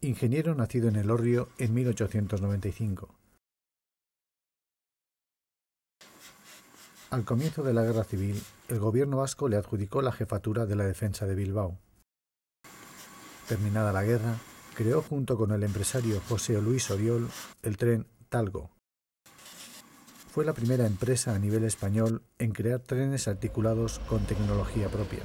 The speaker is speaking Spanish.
ingeniero nacido en Elorrio en 1895. Al comienzo de la Guerra Civil, el gobierno vasco le adjudicó la jefatura de la defensa de Bilbao. Terminada la guerra, creó junto con el empresario José Luis Oriol el tren Talgo. Fue la primera empresa a nivel español en crear trenes articulados con tecnología propia.